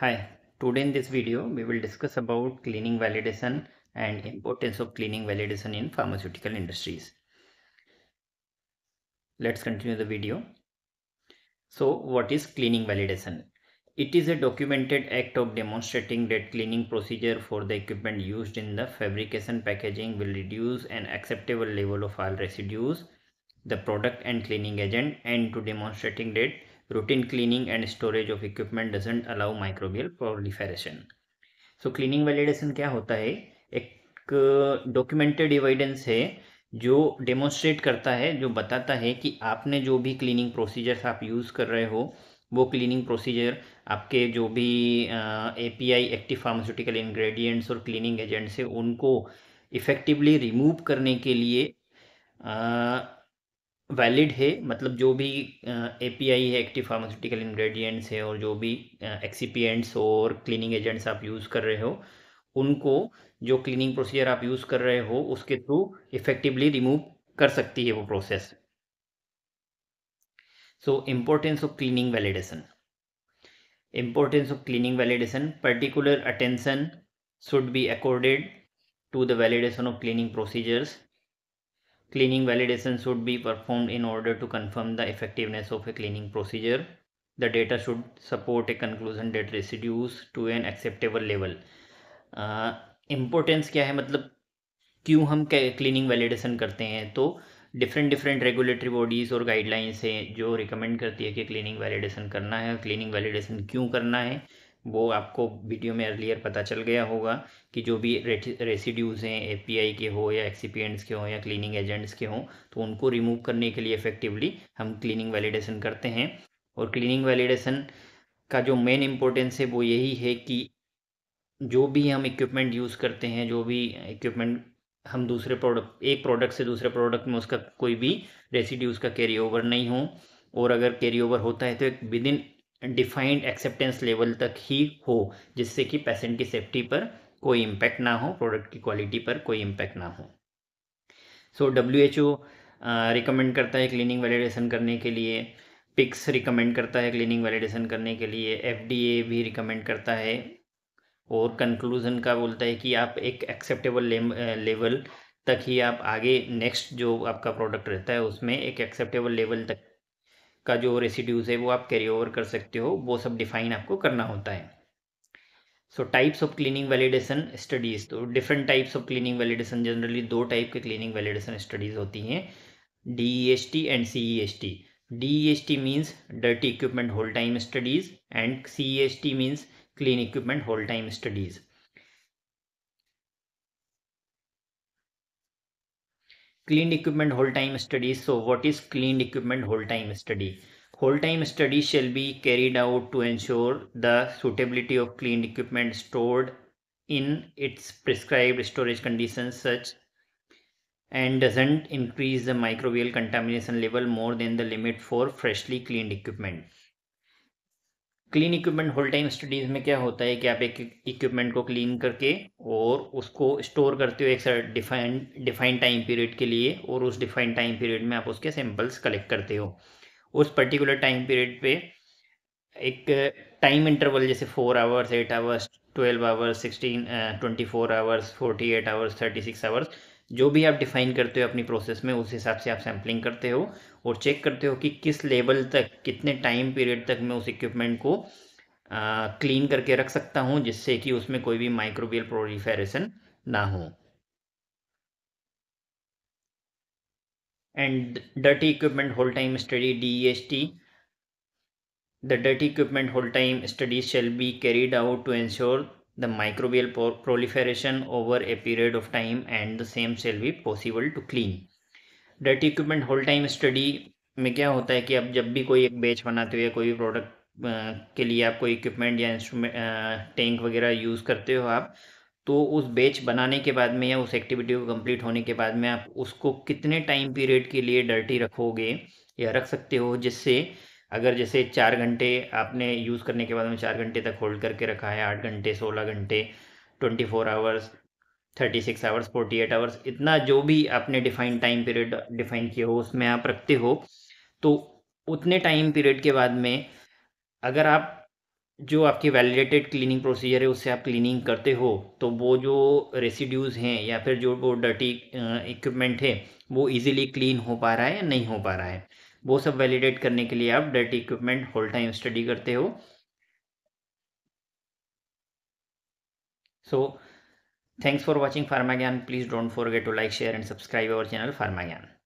Hi, today in this video we will discuss about cleaning validation and importance of cleaning validation in pharmaceutical industries. Let's continue the video. So what is cleaning validation? It is a documented act of demonstrating that cleaning procedure for the equipment used in the fabrication packaging will reduce an acceptable level of all residues, the product and cleaning agent and to demonstrating that routine cleaning and storage of equipment doesn't allow microbial proliferation so cleaning validation क्या होता है एक uh, documented evidence है जो demonstrate करता है जो बताता है कि आपने जो भी क्लीनिंग प्रोसीजर्स आप यूज़ कर रहे हो वो क्लीनिंग प्रोसीजर आपके जो भी A P I active pharmaceutical ingredients और क्लीनिंग एजेंट्स है उनको इफ़ेक्टिवली रिमूव करने के लिए uh, वैलिड है मतलब जो भी ए है एक्टिव फार्मास्यूटिकल इन्ग्रेडियंट्स है और जो भी एक्सीपियंट्स और क्लीनिंग एजेंट्स आप यूज़ कर रहे हो उनको जो क्लीनिंग प्रोसीजर आप यूज़ कर रहे हो उसके थ्रू इफेक्टिवली रिमूव कर सकती है वो process so importance of cleaning validation importance of cleaning validation particular attention should be accorded to the validation of cleaning procedures Cleaning validation should be performed in order to confirm the effectiveness of a cleaning procedure. The data should support a conclusion that residues to an acceptable level. Importance uh, क्या है मतलब क्यों हम cleaning validation करते हैं तो different different regulatory bodies और guidelines हैं जो रिकमेंड करती है कि क्लीनिंग वैलिडेशन करना है क्लीनिंग वैलिडेशन क्यों करना है वो आपको वीडियो में अर्लियर पता चल गया होगा कि जो भी रेसिड्यूज़ हैं एपीआई के हो या एक्सीपियंट्स के हो या क्लीनिंग एजेंट्स के हों तो उनको रिमूव करने के लिए इफेक्टिवली हम क्लीनिंग वैलिडेशन करते हैं और क्लीनिंग वैलिडेशन का जो मेन इम्पोर्टेंस है वो यही है कि जो भी हम इक्विपमेंट यूज़ करते हैं जो भी इक्विपमेंट हम दूसरे प्रोडक्ट एक प्रोडक्ट से दूसरे प्रोडक्ट में उसका कोई भी रेसिड्यूज़ का कैरी ओवर नहीं हो और अगर कैरी ओवर होता है तो एक within defined acceptance level तक ही हो जिससे कि पेशेंट की सेफ्टी पर कोई इम्पैक्ट ना हो प्रोडक्ट की क्वालिटी पर कोई इम्पैक्ट ना हो so W H O recommend करता है क्लीनिंग वैलिडेशन करने के लिए पिक्स रिकमेंड करता है क्लीनिंग वैलिडेशन करने के लिए एफ भी रिकमेंड करता है और कंक्लूजन का बोलता है कि आप एक एक्सेप्टेबल लेवल तक ही आप आगे नेक्स्ट जो आपका प्रोडक्ट रहता है उसमें एक एक्सेप्टेबल लेवल तक का जो रेसिड्यूज है वो आप कैरी ओवर कर सकते हो वो सब डिफाइन आपको करना होता है so types of cleaning validation studies तो different types of cleaning validation generally दो टाइप के क्लीनिंग वैलिडेशन स्टडीज़ होती हैं D E S T and C E S T D E S T means dirty equipment hold time studies and C E S T means clean equipment hold time studies cleaned equipment whole time study so what is cleaned equipment whole time study Whole time study shall be carried out to ensure the suitability of cleaned equipment stored in its prescribed storage conditions such and doesn't increase the microbial contamination level more than the limit for freshly cleaned equipment clean equipment hold time studies में क्या होता है कि आप एक equipment को clean करके और उसको स्टोर करते हो एक डिफाइन डिफाइन टाइम पीरियड के लिए और उस डिफाइन टाइम पीरियड में आप उसके सैंपल्स कलेक्ट करते हो उस पर्टिकुलर टाइम पीरियड पे एक टाइम इंटरवल जैसे four hours eight hours twelve hours sixteen twenty four hours forty eight hours thirty six hours जो भी आप डिफाइन करते हो अपनी प्रोसेस में उस हिसाब से आप सैम्पलिंग करते हो और चेक करते हो कि किस लेवल तक कितने टाइम पीरियड तक मैं उस इक्विपमेंट को क्लीन करके रख सकता हूँ जिससे कि उसमें कोई भी माइक्रोबियल प्रोलिफेरेशन ना हो equipment hold time study D S T the dirty equipment hold time studies shall be carried out to ensure the microbial proliferation over a period of time and the same shall be possible to clean dirty equipment whole time study में क्या होता है कि अब जब भी कोई एक बैच बनाते हो कोई भी प्रोडक्ट के लिए आप कोई इक्विपमेंट या इंस्ट्रूमेंट टैंक वगैरह यूज़ करते हो आप तो उस बैच बनाने के बाद में या उस एक्टिविटी को कंप्लीट होने के बाद में आप उसको कितने टाइम पीरियड के लिए डर्टी रखोगे या रख सकते हो जिससे अगर जैसे चार घंटे आपने यूज़ करने के बाद में चार घंटे तक होल्ड करके रखा है आठ घंटे सोलह घंटे twenty four hours thirty six hours forty eight hours इतना जो भी आपने डिफाइन टाइम पीरियड डिफाइन किया हो उसमें आप रखते हो तो उतने टाइम पीरियड के बाद में अगर आप जो आपकी वैलिडेटेड क्लीनिंग प्रोसीजर है उससे आप क्लीनिंग करते हो तो वो जो रेसिड्यूज़ हैं या फिर जो वो डर्टी इक्विपमेंट है वो इजीली क्लीन हो पा रहा है या नहीं हो पा रहा है वो सब वैलिडेट करने के लिए आप that equipment hold time study करते हो so thanks for watching Pharma Gyan please don't forget to like share and subscribe our channel Pharma ज्ञान